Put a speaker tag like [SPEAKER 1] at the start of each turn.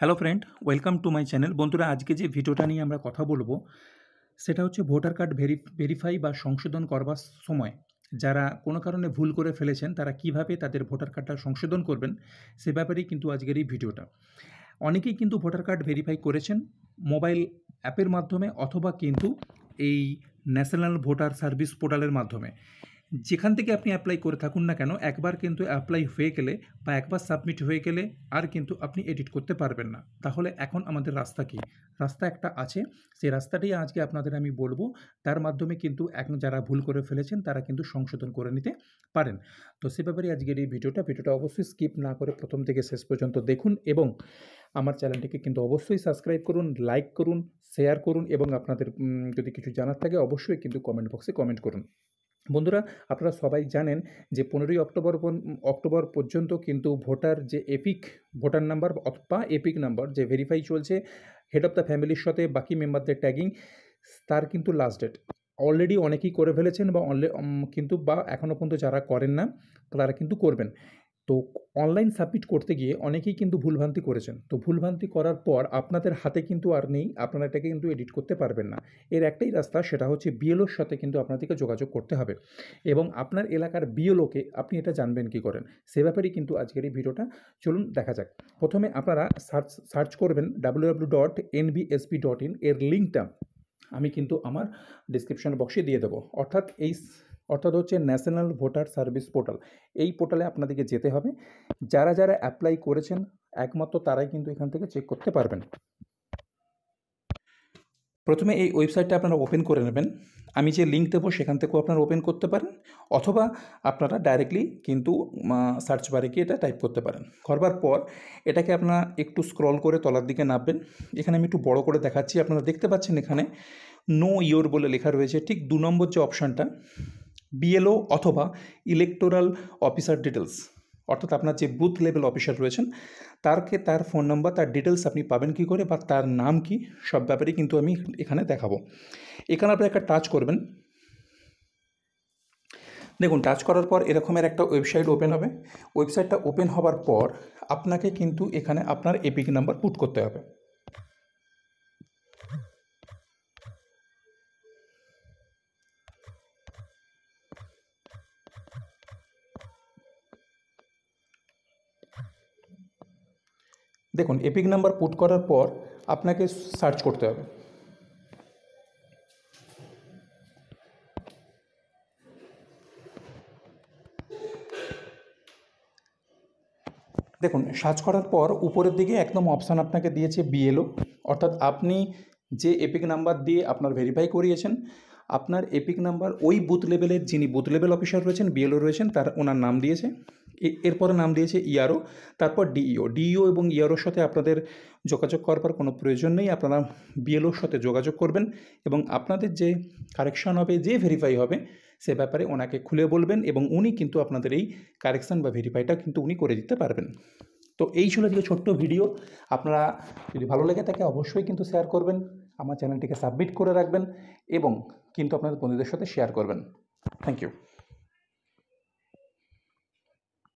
[SPEAKER 1] hello friend welcome to my channel বন্ধুরা আজকে যে ভিডিওটা নিয়ে আমরা কথা বলবো সেটা হচ্ছে ভোটার কার্ড ভেরি ভেরিফাই বা সংশোধন করবার সময় যারা কোনো কারণে ভুল করে ফেলেছেন তারা কিভাবে তাদের ভোটার কার্ডটা সংশোধন করবেন সে ব্যাপারেই কিন্তু আজকের এই ভিডিওটা অনেকেই কিন্তু ভোটার কার্ড ভেরিফাই করেছেন মোবাইল অ্যাপের মাধ্যমে অথবা কিন্তু এই ন্যাশনাল ভোটার সার্ভিস পোর্টালের মাধ্যমে যেখান থেকে আপনি অ্যাপ্লাই করে থাকুন না কেন একবার কিন্তু অ্যাপ্লাই হয়ে গেলে বা একবার সাবমিট হয়ে গেলে আর কিন্তু আপনি এডিট করতে পারবেন না তাহলে এখন আমাদের রাস্তা কি রাস্তা একটা আছে সেই রাস্তাটাই আজকে আপনাদের আমি বলবো তার মাধ্যমে কিন্তু এখন যারা ভুল করে ফেলেছেন তারা কিন্তু সংশোধন করে নিতে পারেন তো সে ব্যাপারে আজকের এই ভিডিওটা ভিডিওটা অবশ্যই স্কিপ না করে প্রথম থেকে শেষ পর্যন্ত দেখুন এবং আমার চ্যানেলটিকে কিন্তু অবশ্যই সাবস্ক্রাইব করুন লাইক করুন শেয়ার করুন এবং আপনাদের যদি কিছু জানার থাকে অবশ্যই কিন্তু কমেন্ট বক্সে কমেন্ট করুন বন্ধুরা আপনারা সবাই জানেন যে পনেরোই অক্টোবর অক্টোবর পর্যন্ত কিন্তু ভোটার যে এপিক ভোটার নাম্বার বা এপিক নাম্বার যে ভেরিফাই চলছে হেড অফ দ্য ফ্যামিলির সাথে বাকি মেম্বারদের ট্যাগিং তার কিন্তু লাস্ট ডেট অলরেডি অনেকেই করে ফেলেছেন বা কিন্তু বা এখনও পর্যন্ত যারা করেন না তারা কিন্তু করবেন তো অনলাইন সাবমিট করতে গিয়ে অনেকেই কিন্তু ভুলভ্রান্তি করেছেন তো ভুলভ্রান্তি করার পর আপনাদের হাতে কিন্তু আর নেই আপনারা এটাকে কিন্তু এডিট করতে পারবেন না এর একটাই রাস্তা সেটা হচ্ছে বিএলওর সাথে কিন্তু আপনাদেরকে যোগাযোগ করতে হবে এবং আপনার এলাকার বিএলওকে আপনি এটা জানবেন কি করেন সে ব্যাপারেই কিন্তু আজকের এই ভিডিওটা চলুন দেখা যাক প্রথমে আপনারা সার্চ সার্চ করবেন W W W dot NBSP dot in এর লিঙ্কটা আমি কিন্তু আমার ডিসক্রিপশন বক্সে দিয়ে দেবো অর্থাৎ এই অর্থাৎ হচ্ছে ন্যাশনাল ভোটার সার্ভিস পোর্টাল এই পোর্টালে আপনাদেরকে যেতে হবে যারা যারা অ্যাপ্লাই করেছেন একমাত্র তারাই কিন্তু এখান থেকে চেক করতে পারবেন প্রথমে এই ওয়েবসাইটটা আপনারা ওপেন করে নেবেন আমি যে লিঙ্ক দেবো সেখান থেকেও আপনারা ওপেন করতে পারেন অথবা আপনারা ডাইরেক্টলি কিন্তু সার্চ বারে গিয়ে এটা টাইপ করতে পারেন করবার পর এটাকে আপনারা একটু স্ক্রল করে তলার দিকে নামবেন এখানে আমি একটু বড় করে দেখাচ্ছি আপনারা দেখতে পাচ্ছেন এখানে নো ইয়োর বলে লেখা রয়েছে ঠিক দু নম্বর যে অপশানটা বিএলও অথবা ইলেকটোরাল অফিসার ডিটেলস অর্থাৎ আপনার যে বুথ লেভেল অফিসার রয়েছেন তারকে তার ফোন নাম্বার তার ডিটেলস আপনি পাবেন কি করে বা তার নাম কি সব ব্যাপারে কিন্তু আমি এখানে দেখাবো এখানে আপনি একটা টাচ করবেন দেখুন টাচ করার পর এরকমের একটা ওয়েবসাইট ওপেন হবে ওয়েবসাইটটা ওপেন হওয়ার পর আপনাকে কিন্তু এখানে আপনার এপিক নাম্বার পুট করতে হবে দেখুন এপিক নাম্বার পুট করার পর আপনাকে সার্চ করতে হবে দেখুন সার্চ করার পর উপরের দিকে একদম অপশান আপনাকে দিয়েছে বিএলও অর্থাৎ আপনি যে এপিক নাম্বার দিয়ে আপনার ভেরিফাই করিয়েছেন আপনার এপিক নাম্বার ওই বুথ লেভেলের যিনি বুথ লেভেল অফিসার রয়েছেন বিএলও রয়েছেন তার ওনার নাম দিয়েছে এরপরে নাম দিয়েছে ইয়ারও তারপর ডিইও ডিইও এবং ইয়ারোর সাথে আপনাদের যোগাযোগ করবার কোনো প্রয়োজন নেই আপনারা বিএলওর সাথে যোগাযোগ করবেন এবং আপনাদের যে কারেকশান হবে যে ভেরিফাই হবে সে ব্যাপারে ওনাকে খুলে বলবেন এবং উনি কিন্তু আপনাদের এই কারেকশান বা ভেরিফাইটা কিন্তু উনি করে দিতে পারবেন তো এই ছিল যে ছোট্ট ভিডিও আপনারা যদি ভালো লেগে থাকে অবশ্যই কিন্তু শেয়ার করবেন আমার চ্যানেলটিকে সাবমিট করে রাখবেন এবং কিন্তু আপনাদের বন্ধুদের সাথে শেয়ার করবেন থ্যাংক ইউ